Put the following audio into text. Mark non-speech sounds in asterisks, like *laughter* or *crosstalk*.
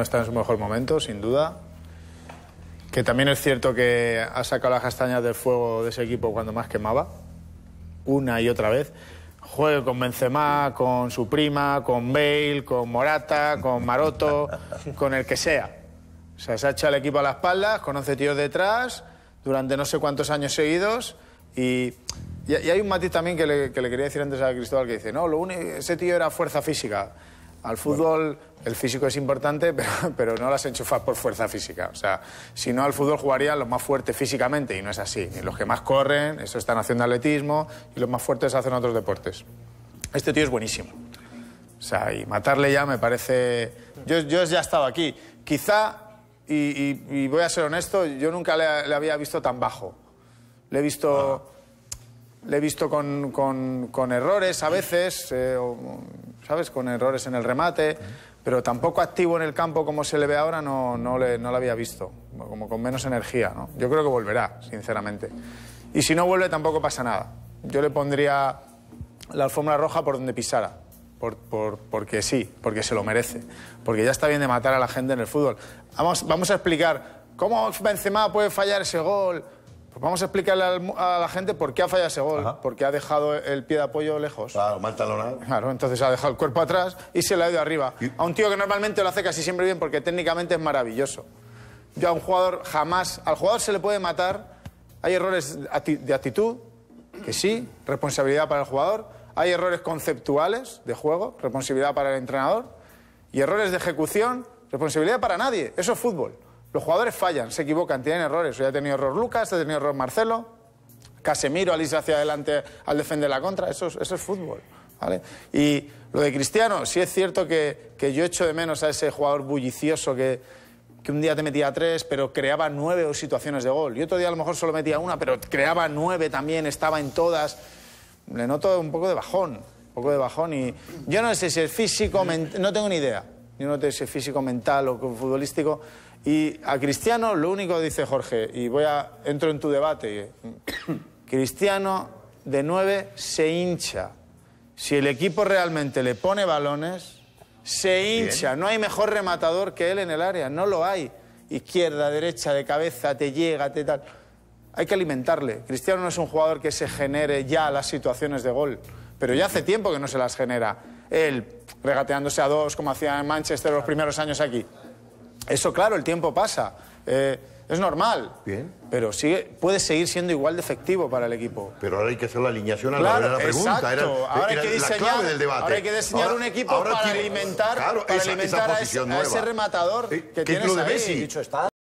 no está en su mejor momento, sin duda. Que también es cierto que ha sacado las castañas del fuego de ese equipo cuando más quemaba, una y otra vez. Juegue con Benzema, con su prima, con Bale, con Morata, con Maroto, con el que sea. O sea, se ha echado el equipo a la espalda, conoce tíos detrás, durante no sé cuántos años seguidos. Y, y hay un matiz también que le, quería decir antes a Cristóbal que dice, no, lo ese tío era fuerza física. Al fútbol el físico es importante, *laughs* pero, no las enchufas por fuerza física. O sea, si no al fútbol jugarían los más fuertes físicamente y no es así. los que más corren, eso están haciendo atletismo y los más fuertes hacen otros deportes. Este tío es buenísimo. O sea, y matarle ya me parece... Yo, ya he estado aquí. Quizá, y, voy a ser honesto, yo nunca le, había visto tan bajo. Le he visto le he visto con, con, errores a veces, eh, ¿sabes? Con errores en el remate, pero tampoco activo en el campo como se le ve ahora, no, no, le, no lo había visto, como con menos energía, ¿no? Yo creo que volverá, sinceramente. Y si no vuelve tampoco pasa nada. Yo le pondría la alfombra roja por donde pisara. Por, por, porque sí, porque se lo merece, porque ya está bien de matar a la gente en el fútbol. Vamos, vamos a explicar cómo Benzema puede fallar ese gol, pues vamos a explicarle a la gente por qué ha fallado ese gol. Porque ha dejado el pie de apoyo lejos. Claro, mal talonado. Claro, entonces ha dejado el cuerpo atrás y se le ha ido arriba. A un tío que normalmente lo hace casi siempre bien porque técnicamente es maravilloso. Ya a un jugador jamás, al jugador se le puede matar. Hay errores de actitud, que sí, responsabilidad para el jugador. Hay errores conceptuales de juego, responsabilidad para el entrenador. Y errores de ejecución, responsabilidad para nadie. Eso es fútbol. Los jugadores fallan, se equivocan, tienen errores. Yo ha tenido error Lucas, ha tenido error Marcelo, Casemiro al hacia adelante al defender la contra. Eso es, fútbol. ¿vale? Y lo de Cristiano, sí es cierto que, que yo echo de menos a ese jugador bullicioso que, que un día te metía tres, pero creaba nueve situaciones de gol. Y otro día a lo mejor solo metía una, pero creaba nueve también, estaba en todas. Le noto un poco de bajón, un poco de bajón. Y yo no sé si es físico, no tengo ni idea uno de ese físico mental o futbolístico. Y a Cristiano lo único dice Jorge, y voy a entro en tu debate, *coughs* Cristiano de 9 se hincha. Si el equipo realmente le pone balones, se hincha. No hay mejor rematador que él en el área, no lo hay. Izquierda, derecha, de cabeza, te llega, te tal. Hay que alimentarle. Cristiano no es un jugador que se genere ya las situaciones de gol, pero ya hace tiempo que no se las genera el regateándose a dos, como hacía en Manchester los primeros años aquí. Eso, claro, el tiempo pasa. Eh, es normal. Bien. Pero sigue, puede seguir siendo igual de efectivo para el equipo. Pero ahora hay que hacer la alineación a la verdadera pregunta. Era, hay que diseñar, del debate. ahora hay que diseñar un equipo para, alimentar, a, ese, rematador eh, que, tiene tienes Dicho está,